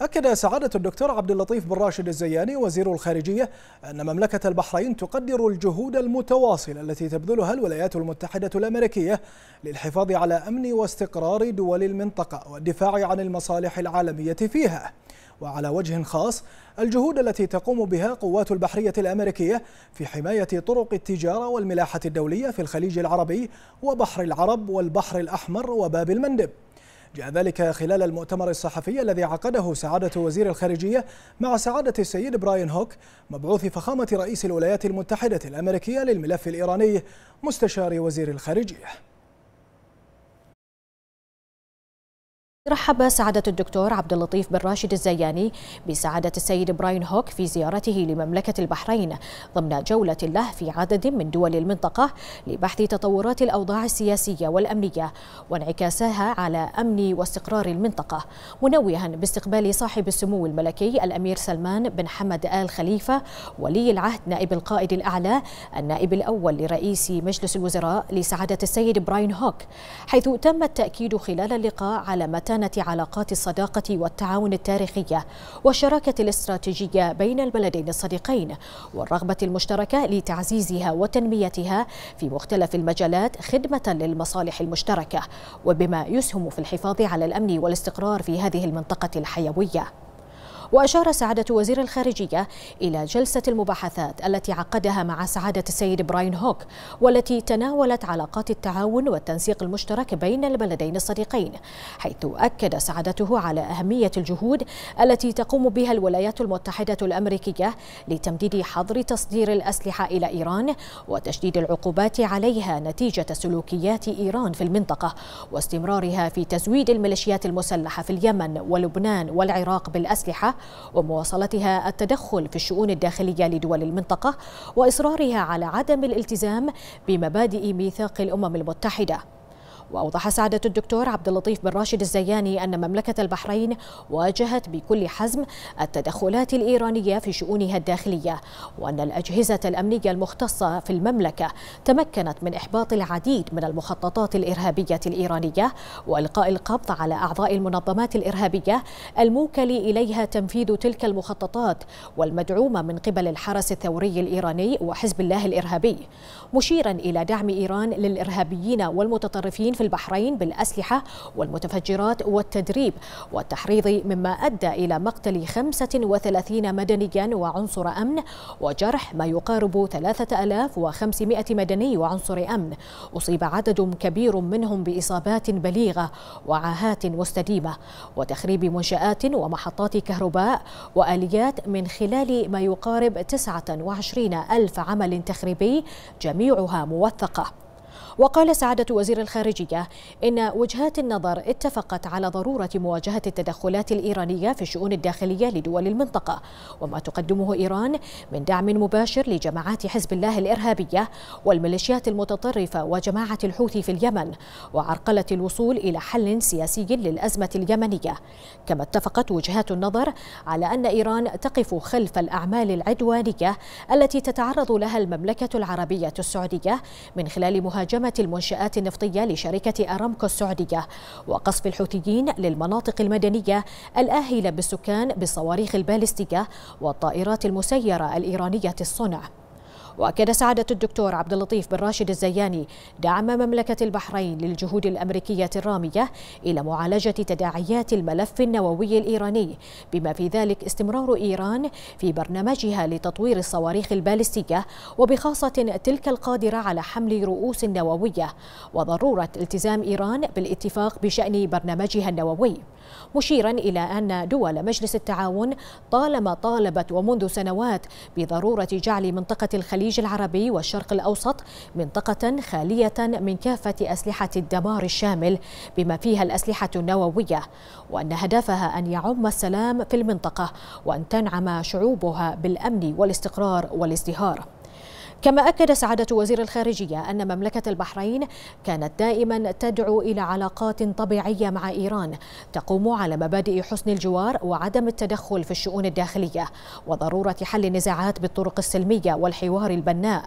أكد سعادة الدكتور عبد اللطيف بن راشد الزياني وزير الخارجية أن مملكة البحرين تقدر الجهود المتواصلة التي تبذلها الولايات المتحدة الأمريكية للحفاظ على أمن واستقرار دول المنطقة والدفاع عن المصالح العالمية فيها وعلى وجه خاص الجهود التي تقوم بها قوات البحرية الأمريكية في حماية طرق التجارة والملاحة الدولية في الخليج العربي وبحر العرب والبحر الأحمر وباب المندب جاء ذلك خلال المؤتمر الصحفي الذي عقده سعادة وزير الخارجية مع سعادة السيد براين هوك مبعوث فخامة رئيس الولايات المتحدة الأمريكية للملف الإيراني مستشار وزير الخارجية رحب سعادة الدكتور عبد اللطيف بن راشد الزياني بسعادة السيد براين هوك في زيارته لمملكة البحرين ضمن جولة له في عدد من دول المنطقة لبحث تطورات الأوضاع السياسية والأمنية وانعكاسها على أمن واستقرار المنطقة منوها باستقبال صاحب السمو الملكي الأمير سلمان بن حمد آل خليفة ولي العهد نائب القائد الأعلى النائب الأول لرئيس مجلس الوزراء لسعادة السيد براين هوك حيث تم التأكيد خلال اللقاء على متى خزانة علاقات الصداقة والتعاون التاريخية والشراكة الاستراتيجية بين البلدين الصديقين والرغبة المشتركة لتعزيزها وتنميتها في مختلف المجالات خدمة للمصالح المشتركة وبما يسهم في الحفاظ على الأمن والاستقرار في هذه المنطقة الحيوية وأشار سعادة وزير الخارجية إلى جلسة المباحثات التي عقدها مع سعادة السيد براين هوك والتي تناولت علاقات التعاون والتنسيق المشترك بين البلدين الصديقين حيث أكد سعادته على أهمية الجهود التي تقوم بها الولايات المتحدة الأمريكية لتمديد حظر تصدير الأسلحة إلى إيران وتشديد العقوبات عليها نتيجة سلوكيات إيران في المنطقة واستمرارها في تزويد الميليشيات المسلحة في اليمن ولبنان والعراق بالأسلحة ومواصلتها التدخل في الشؤون الداخلية لدول المنطقة وإصرارها على عدم الالتزام بمبادئ ميثاق الأمم المتحدة وأوضح سعادة الدكتور عبد اللطيف بن راشد الزياني أن مملكة البحرين واجهت بكل حزم التدخلات الإيرانية في شؤونها الداخلية وأن الأجهزة الأمنية المختصة في المملكة تمكنت من إحباط العديد من المخططات الإرهابية الإيرانية وإلقاء القبض على أعضاء المنظمات الإرهابية الموكل إليها تنفيذ تلك المخططات والمدعومة من قبل الحرس الثوري الإيراني وحزب الله الإرهابي مشيرا إلى دعم إيران للإرهابيين والمتطرفين في البحرين بالأسلحة والمتفجرات والتدريب والتحريض مما أدى إلى مقتل 35 مدنيا وعنصر أمن وجرح ما يقارب 3500 مدني وعنصر أمن أصيب عدد كبير منهم بإصابات بليغة وعاهات مستديمة وتخريب منشآت ومحطات كهرباء وآليات من خلال ما يقارب 29 ألف عمل تخريبي جميعها موثقة وقال سعادة وزير الخارجية إن وجهات النظر اتفقت على ضرورة مواجهة التدخلات الإيرانية في الشؤون الداخلية لدول المنطقة وما تقدمه إيران من دعم مباشر لجماعات حزب الله الإرهابية والميليشيات المتطرفة وجماعة الحوثي في اليمن وعرقلة الوصول إلى حل سياسي للأزمة اليمنية كما اتفقت وجهات النظر على أن إيران تقف خلف الأعمال العدوانية التي تتعرض لها المملكة العربية السعودية من خلال مهاجمة مهاجمة المنشآت النفطية لشركة أرامكو السعودية وقصف الحوثيين للمناطق المدنية الآهلة بالسكان بالصواريخ البالستية والطائرات المسيرة الإيرانية الصنع واكد سعاده الدكتور عبد اللطيف بن راشد الزياني دعم مملكه البحرين للجهود الامريكيه الراميه الى معالجه تداعيات الملف النووي الايراني بما في ذلك استمرار ايران في برنامجها لتطوير الصواريخ البالستيه وبخاصه تلك القادره على حمل رؤوس نوويه وضروره التزام ايران بالاتفاق بشان برنامجها النووي مشيرا إلى أن دول مجلس التعاون طالما طالبت ومنذ سنوات بضرورة جعل منطقة الخليج العربي والشرق الأوسط منطقة خالية من كافة أسلحة الدمار الشامل بما فيها الأسلحة النووية وأن هدفها أن يعم السلام في المنطقة وأن تنعم شعوبها بالأمن والاستقرار والازدهار كما أكد سعادة وزير الخارجية أن مملكة البحرين كانت دائما تدعو إلى علاقات طبيعية مع إيران تقوم على مبادئ حسن الجوار وعدم التدخل في الشؤون الداخلية وضرورة حل النزاعات بالطرق السلمية والحوار البناء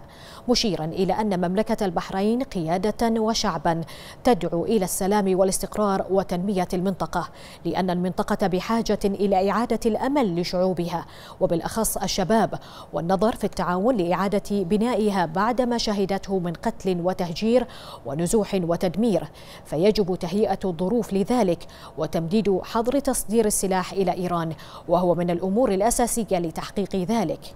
مشيرا إلى أن مملكة البحرين قيادة وشعبا تدعو إلى السلام والاستقرار وتنمية المنطقة لأن المنطقة بحاجة إلى إعادة الأمل لشعوبها وبالأخص الشباب والنظر في التعاون لإعادة بناء أبنائها بعدما شهدته من قتل وتهجير ونزوح وتدمير فيجب تهيئة الظروف لذلك وتمديد حظر تصدير السلاح إلى إيران وهو من الأمور الأساسية لتحقيق ذلك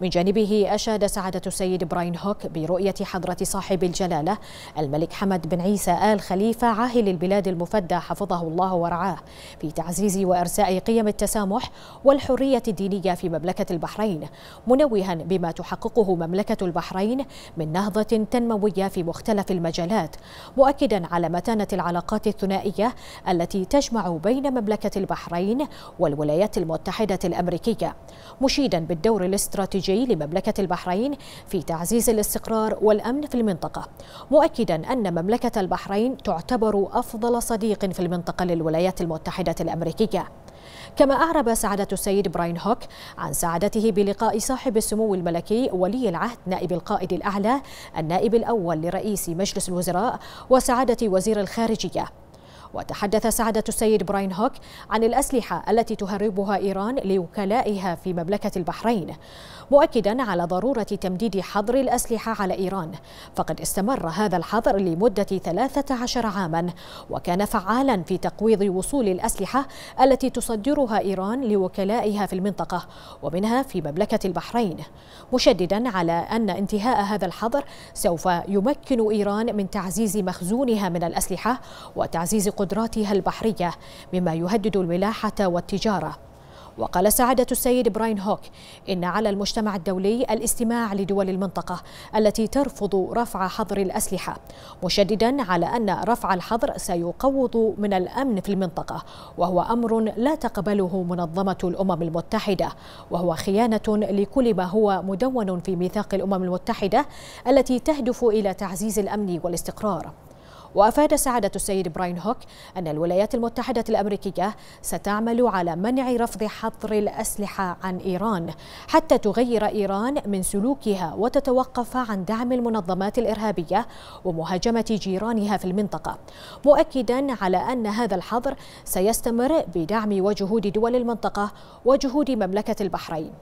من جانبه أشاد سعادة السيد براين هوك برؤية حضرة صاحب الجلالة الملك حمد بن عيسى آل خليفة عاهل البلاد المفدى حفظه الله ورعاه في تعزيز وإرساء قيم التسامح والحرية الدينية في مملكة البحرين منوها بما تحققه مملكة البحرين من نهضة تنموية في مختلف المجالات مؤكدا على متانة العلاقات الثنائية التي تجمع بين مملكة البحرين والولايات المتحدة الأمريكية مشيدا بالدور الاستراتيجي الخارجي لمملكة البحرين في تعزيز الاستقرار والأمن في المنطقة مؤكدا أن مملكة البحرين تعتبر أفضل صديق في المنطقة للولايات المتحدة الأمريكية كما أعرب سعادة السيد براين هوك عن سعادته بلقاء صاحب السمو الملكي ولي العهد نائب القائد الأعلى النائب الأول لرئيس مجلس الوزراء وسعادة وزير الخارجية وتحدث سعادة السيد براين هوك عن الأسلحة التي تهربها إيران لوكلائها في مملكة البحرين مؤكدا على ضرورة تمديد حظر الأسلحة على إيران فقد استمر هذا الحظر لمدة 13 عاما وكان فعالا في تقويض وصول الأسلحة التي تصدرها إيران لوكلائها في المنطقة ومنها في مملكة البحرين مشددا على أن انتهاء هذا الحظر سوف يمكن إيران من تعزيز مخزونها من الأسلحة وتعزيز قدرتها قدراتها البحرية مما يهدد الولاحة والتجارة وقال سعادة السيد براين هوك إن على المجتمع الدولي الاستماع لدول المنطقة التي ترفض رفع حظر الأسلحة مشددا على أن رفع الحظر سيقوض من الأمن في المنطقة وهو أمر لا تقبله منظمة الأمم المتحدة وهو خيانة لكل ما هو مدون في ميثاق الأمم المتحدة التي تهدف إلى تعزيز الأمن والاستقرار وأفاد سعادة السيد براين هوك أن الولايات المتحدة الأمريكية ستعمل على منع رفض حظر الأسلحة عن إيران حتى تغير إيران من سلوكها وتتوقف عن دعم المنظمات الإرهابية ومهاجمة جيرانها في المنطقة مؤكدا على أن هذا الحظر سيستمر بدعم وجهود دول المنطقة وجهود مملكة البحرين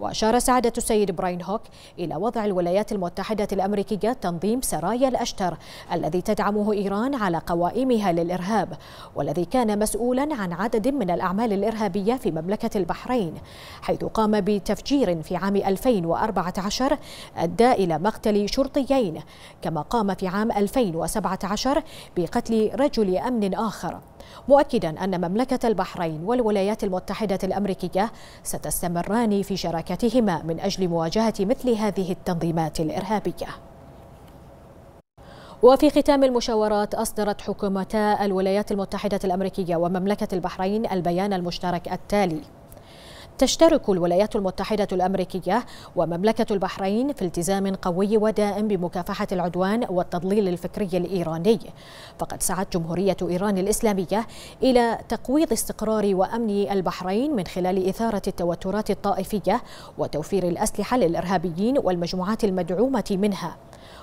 وأشار سعادة السيد براين هوك إلى وضع الولايات المتحدة الأمريكية تنظيم سرايا الأشتر الذي تدعمه إيران على قوائمها للإرهاب والذي كان مسؤولا عن عدد من الأعمال الإرهابية في مملكة البحرين حيث قام بتفجير في عام 2014 أدى إلى مقتل شرطيين كما قام في عام 2017 بقتل رجل أمن آخر مؤكدا أن مملكة البحرين والولايات المتحدة الأمريكية ستستمران في شراكتهما من أجل مواجهة مثل هذه التنظيمات الإرهابية وفي ختام المشاورات أصدرت حكومتا الولايات المتحدة الأمريكية ومملكة البحرين البيان المشترك التالي تشترك الولايات المتحدة الأمريكية ومملكة البحرين في التزام قوي ودائم بمكافحة العدوان والتضليل الفكري الإيراني فقد سعت جمهورية إيران الإسلامية إلى تقويض استقرار وأمن البحرين من خلال إثارة التوترات الطائفية وتوفير الأسلحة للإرهابيين والمجموعات المدعومة منها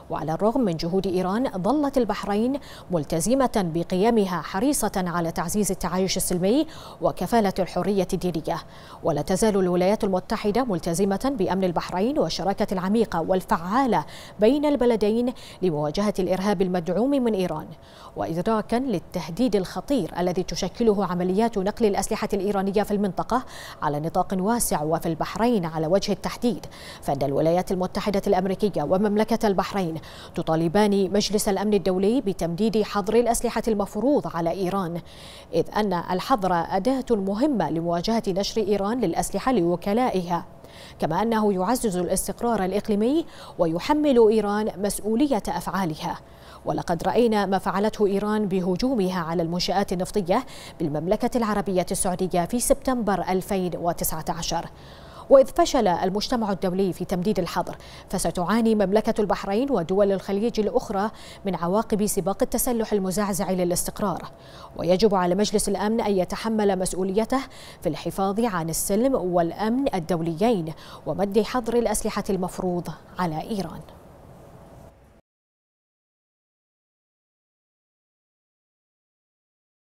وعلى الرغم من جهود إيران ظلت البحرين ملتزمة بقيمها حريصة على تعزيز التعايش السلمي وكفالة الحرية الدينية ولا تزال الولايات المتحدة ملتزمة بأمن البحرين والشراكة العميقة والفعالة بين البلدين لمواجهة الإرهاب المدعوم من إيران وإدراكا للتهديد الخطير الذي تشكله عمليات نقل الأسلحة الإيرانية في المنطقة على نطاق واسع وفي البحرين على وجه التحديد فإن الولايات المتحدة الأمريكية ومملكة البحرين الصين تطالبان مجلس الأمن الدولي بتمديد حظر الأسلحة المفروض على إيران إذ أن الحظر أداة مهمة لمواجهة نشر إيران للأسلحة لوكلائها كما أنه يعزز الاستقرار الإقليمي ويحمل إيران مسؤولية أفعالها ولقد رأينا ما فعلته إيران بهجومها على المنشآت النفطية بالمملكة العربية السعودية في سبتمبر 2019 وإذ فشل المجتمع الدولي في تمديد الحظر فستعاني مملكة البحرين ودول الخليج الأخرى من عواقب سباق التسلح المزعزع للاستقرار ويجب على مجلس الأمن أن يتحمل مسؤوليته في الحفاظ عن السلم والأمن الدوليين ومد حظر الأسلحة المفروض على إيران